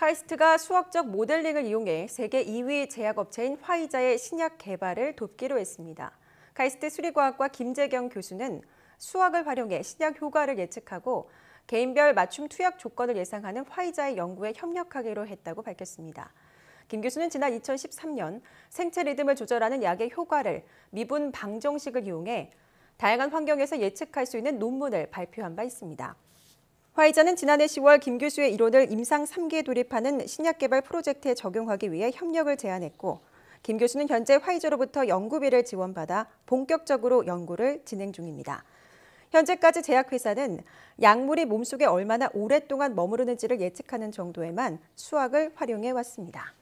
카이스트가 수학적 모델링을 이용해 세계 2위 제약업체인 화이자의 신약 개발을 돕기로 했습니다. 카이스트 수리과학과 김재경 교수는 수학을 활용해 신약 효과를 예측하고 개인별 맞춤 투약 조건을 예상하는 화이자의 연구에 협력하기로 했다고 밝혔습니다. 김 교수는 지난 2013년 생체 리듬을 조절하는 약의 효과를 미분 방정식을 이용해 다양한 환경에서 예측할 수 있는 논문을 발표한 바 있습니다. 화이자는 지난해 10월 김교수의 이론을 임상 3기에 돌입하는 신약 개발 프로젝트에 적용하기 위해 협력을 제안했고 김 교수는 현재 화이자로부터 연구비를 지원받아 본격적으로 연구를 진행 중입니다. 현재까지 제약회사는 약물이 몸속에 얼마나 오랫동안 머무르는지를 예측하는 정도에만 수학을 활용해 왔습니다.